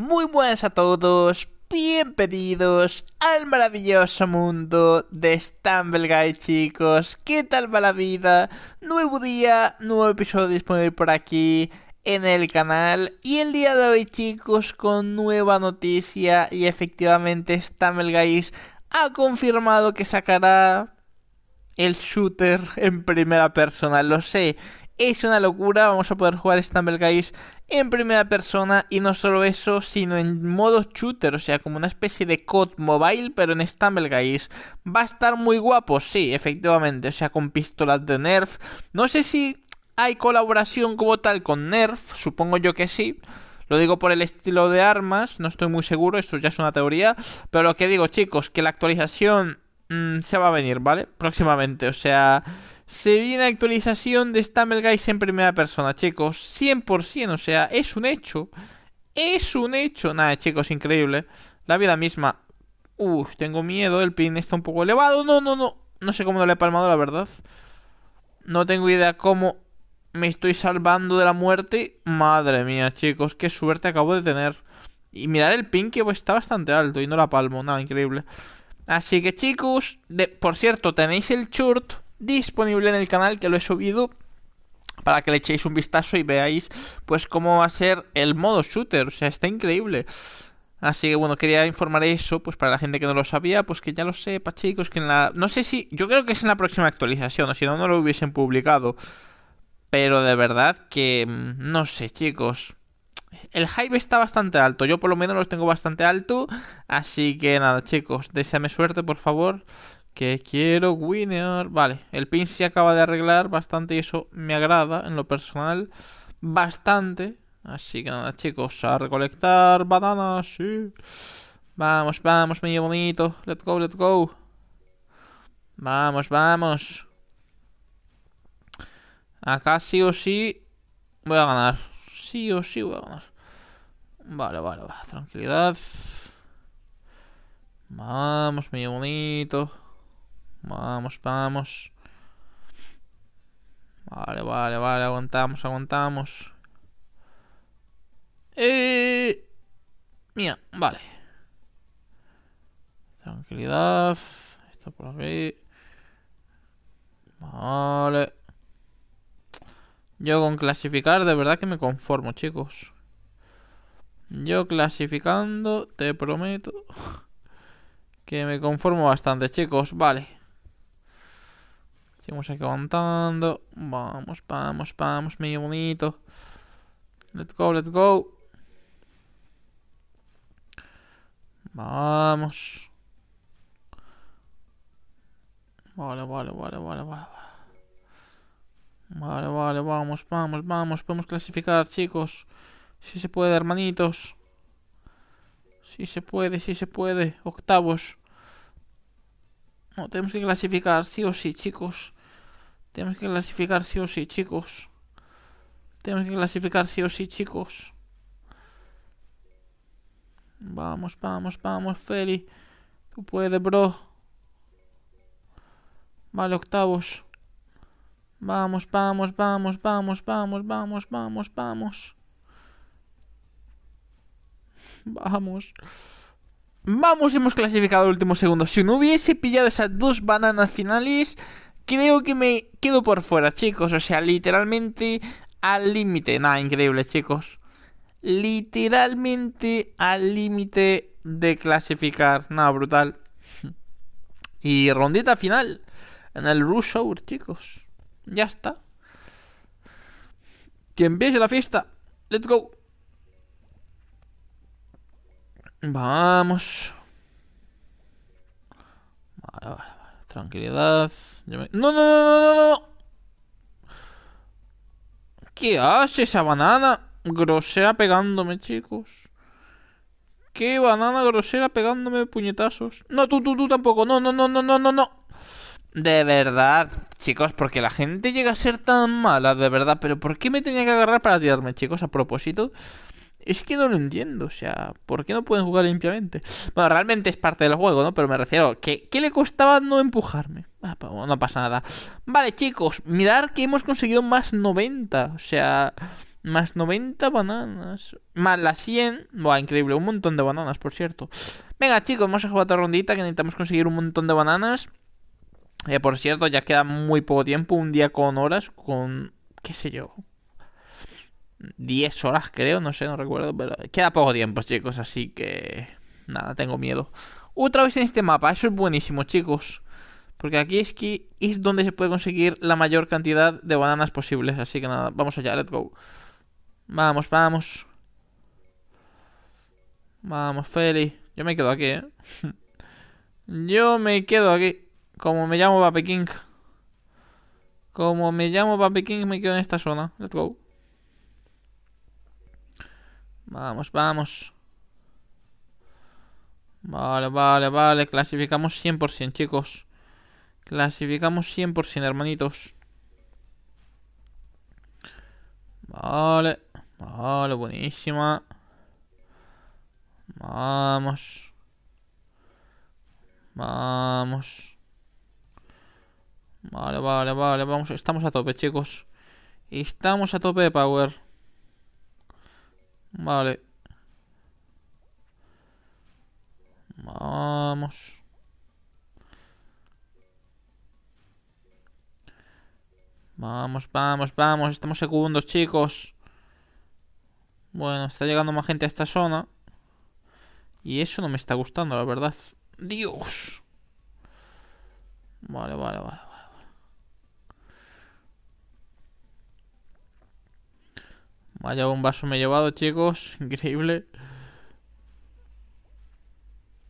Muy buenas a todos, bienvenidos al maravilloso mundo de Stumble chicos. ¿Qué tal va la vida? Nuevo día, nuevo episodio disponible por aquí en el canal. Y el día de hoy, chicos, con nueva noticia. Y efectivamente, Stumble ha confirmado que sacará el shooter en primera persona. Lo sé, es una locura. Vamos a poder jugar Stumble Guys en primera persona y no solo eso, sino en modo shooter, o sea, como una especie de COD mobile, pero en Stumble Guys. Va a estar muy guapo, sí, efectivamente, o sea, con pistolas de Nerf. No sé si hay colaboración como tal con Nerf, supongo yo que sí. Lo digo por el estilo de armas, no estoy muy seguro, esto ya es una teoría. Pero lo que digo, chicos, que la actualización mm, se va a venir, ¿vale? Próximamente, o sea, se viene actualización de Stumble Guys en primera persona, chicos. 100%, o sea, es un hecho. Es un hecho. Nada, chicos, increíble. La vida misma. Uf, tengo miedo. El pin está un poco elevado. No, no, no. No sé cómo no le he palmado, la verdad. No tengo idea cómo me estoy salvando de la muerte. Madre mía, chicos, qué suerte acabo de tener. Y mirar el pin que está bastante alto y no la palmo, nada, increíble. Así que chicos, por cierto, tenéis el short disponible en el canal que lo he subido para que le echéis un vistazo y veáis pues cómo va a ser el modo shooter, o sea, está increíble. Así que bueno, quería informar eso, pues para la gente que no lo sabía, pues que ya lo sepa, chicos, que en la no sé si yo creo que es en la próxima actualización, o si no no lo hubiesen publicado. Pero de verdad que mm, no sé, chicos. El hype está bastante alto, yo por lo menos lo tengo bastante alto, así que nada, chicos, deseame suerte, por favor que quiero winner. Vale, el pin se acaba de arreglar bastante y eso me agrada en lo personal bastante. Así que nada, chicos, a recolectar bananas, sí. Vamos, vamos, medio bonito. Let's go, let's go. Vamos, vamos. Acá sí o sí voy a ganar. Sí o sí voy a ganar. Vale, vale, vale. Tranquilidad. Vamos, medio bonito. Vamos, vamos. Vale, vale, vale. Aguantamos, aguantamos. Eh... Mía, vale. Tranquilidad. Esto por aquí. Vale. Yo con clasificar de verdad que me conformo, chicos. Yo clasificando, te prometo que me conformo bastante, chicos. Vale. Seguimos aquí aguantando. Vamos, vamos, vamos, medio bonito. Let's go, let's go. Vamos. Vale, vale, vale, vale, vale. Vale, vale, vamos, vamos, vamos. Podemos clasificar, chicos. Si se puede, hermanitos. Si se puede, si se puede. Octavos. No, tenemos que clasificar, sí o sí, chicos. Tenemos que clasificar sí o sí, chicos. Tenemos que clasificar sí o sí, chicos. Vamos, vamos, vamos, Feli. Tú puedes, bro. Vale, octavos. Vamos, vamos, vamos, vamos, vamos, vamos, vamos, vamos. Vamos. Vamos, hemos clasificado el último segundo. Si no hubiese pillado esas dos bananas finales, creo que me quedo por fuera, chicos. O sea, literalmente al límite. Nada, increíble, chicos. Literalmente al límite de clasificar. Nada, brutal. Y rondita final en el Rush Hour, chicos. Ya está. Que empiece la fiesta. Let's go. Vamos. Vale, vale. Tranquilidad. no no, no, no, no! ¿Qué hace esa banana grosera pegándome, chicos? ¿Qué banana grosera pegándome puñetazos? No, tú, tú, tú tampoco. No, no, no, no, no, no, no. De verdad, chicos, porque la gente llega a ser tan mala, de verdad. Pero ¿por qué me tenía que agarrar para tirarme, chicos, a propósito? Es que no lo entiendo, o sea, ¿por qué no pueden jugar limpiamente? Bueno, realmente es parte del juego, ¿no? Pero me refiero, ¿qué, le costaba no empujarme? Ah, pues, no pasa nada. Vale, chicos, mirar que hemos conseguido más 90, o sea, más 90 bananas. Más las 100, buah, increíble, un montón de bananas, por cierto. Venga, chicos, vamos a jugar otra rondita que necesitamos conseguir un montón de bananas. Eh, por cierto, ya queda muy poco tiempo, un día con horas, con qué sé yo, 10 horas, creo, no sé, no recuerdo, pero queda poco tiempo, chicos, así que nada, tengo miedo. Otra vez en este mapa, eso es buenísimo, chicos. Porque aquí es que es donde se puede conseguir la mayor cantidad de bananas posibles. Así que nada, vamos allá, let's go. Vamos, vamos. Vamos, Feli. Yo me quedo aquí, ¿eh? Yo me quedo aquí. Como me llamo Papi King. Como me llamo Papi King, me quedo en esta zona. Let's go. Vamos, vamos. Vale, vale, vale. Clasificamos 100%, chicos. Clasificamos 100%, hermanitos. Vale. Vale, buenísima. Vamos. Vamos. Vale, vale, vale. Vamos, estamos a tope, chicos. Estamos a tope de power. Vale. Vamos. Vamos, vamos, vamos. Estamos segundos, chicos. Bueno, está llegando más gente a esta zona. Y eso no me está gustando, la verdad. ¡Dios! Vale, vale, vale. Vaya vaso, me he llevado, chicos. Increíble.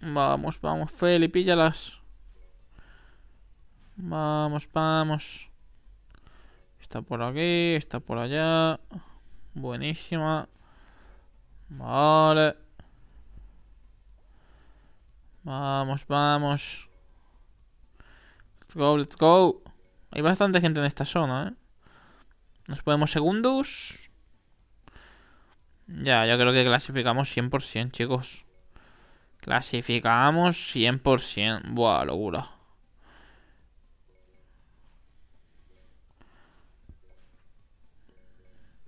Vamos, vamos, Feli, píllalas. Vamos, vamos. Está por aquí, está por allá. Buenísima. Vale. Vamos, vamos. Let's go, let's go. Hay bastante gente en esta zona, ¿eh? Nos ponemos segundos. Ya, yo creo que clasificamos 100%, chicos. Clasificamos 100%. Buah, locura.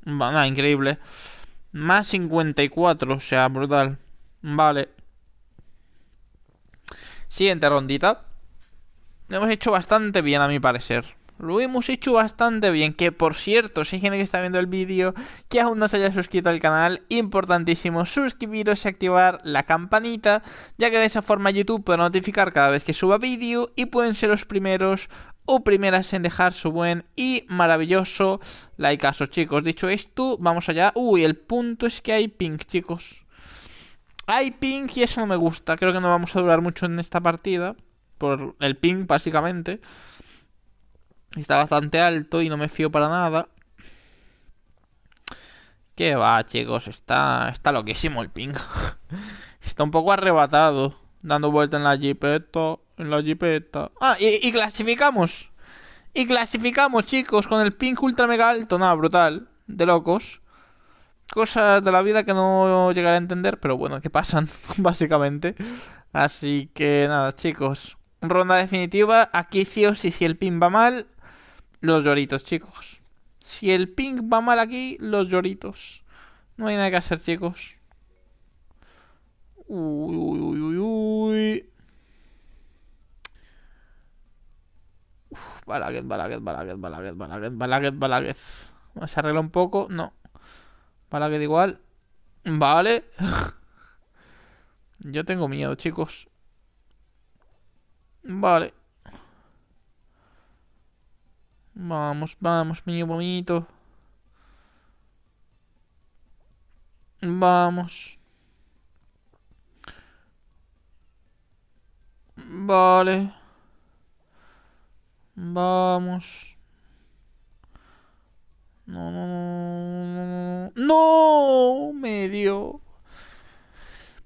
Nada, increíble. Más 54, o sea, brutal. Vale. Siguiente rondita. hemos hecho bastante bien, a mi parecer. Lo hemos hecho bastante bien. Que por cierto, si hay gente que está viendo el vídeo que aún no se haya suscrito al canal, importantísimo suscribiros y activar la campanita, ya que de esa forma YouTube puede notificar cada vez que suba vídeo y pueden ser los primeros o primeras en dejar su buen y maravilloso like a chicos. Dicho esto, vamos allá. Uy, el punto es que hay pink, chicos. Hay pink y eso no me gusta. Creo que no vamos a durar mucho en esta partida. Por el ping, básicamente. Está bastante alto y no me fío para nada. Qué va, chicos, está, está loquísimo el ping. está un poco arrebatado, dando vuelta en la jipeta, en la jipeta. Ah, y, clasificamos. Y clasificamos, chicos, con el ping ultra mega alto. Nada, brutal. De locos. Cosas de la vida que no llegaré a entender, pero bueno, que pasan, básicamente. Así que nada, chicos. Ronda definitiva. Aquí sí o sí, si el ping va mal, los lloritos, chicos. Si el ping va mal aquí, los lloritos. No hay nada que hacer, chicos. Uy, uy, uy, uy, uy. Uf, Balaguet, Balaguet, Balaguet, Balaguet, Balaguet, Balaguet, Vamos a arreglar un poco, no. Balaguet igual. Vale. Yo tengo miedo, chicos. Vale. Vamos, vamos, mi bonito. Vamos. Vale. Vamos. No, no, no, no, no. ¡No! Me dio.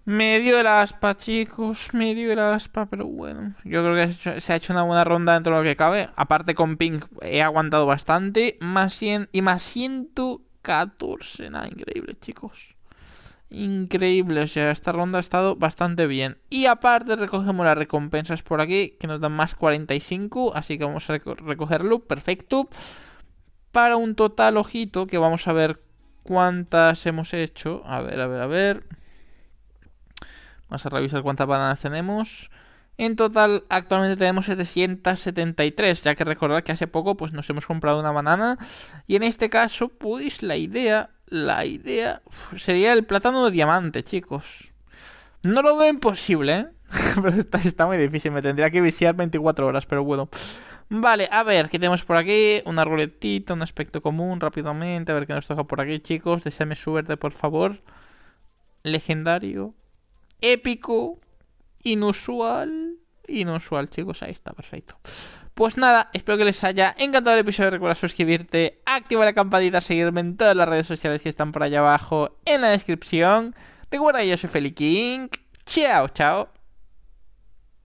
Me dio el aspa, chicos. Me dio el aspa, pero bueno. Yo creo que se ha hecho una buena ronda dentro de lo que cabe. Aparte con Pink he aguantado bastante. Más 100 y más 114. Nada, increíble, chicos. Increíble, o sea, esta ronda ha estado bastante bien. Y aparte recogemos las recompensas por aquí, que nos dan más 45. Así que vamos a recogerlo. Perfecto. Para un total, ojito, que vamos a ver cuántas hemos hecho. A ver, a ver, a ver. Vamos a revisar cuántas bananas tenemos. En total, actualmente tenemos 773, ya que recordad que hace poco pues, nos hemos comprado una banana. Y en este caso, pues la idea, la idea sería el plátano de diamante, chicos. No lo veo imposible, ¿eh? pero está, muy difícil, me tendría que viciar 24 horas, pero bueno. Vale, a ver, ¿qué tenemos por aquí? Un ruletita, un aspecto común, rápidamente, a ver qué nos toca por aquí, chicos. Deseame suerte, por favor. Legendario épico, inusual, inusual, chicos, ahí está, perfecto. Pues nada, espero que les haya encantado el episodio. Recuerda suscribirte, activar la campanita, seguirme en todas las redes sociales que están por allá abajo en la descripción. Recuerda, yo soy Feli King. Chao, chao.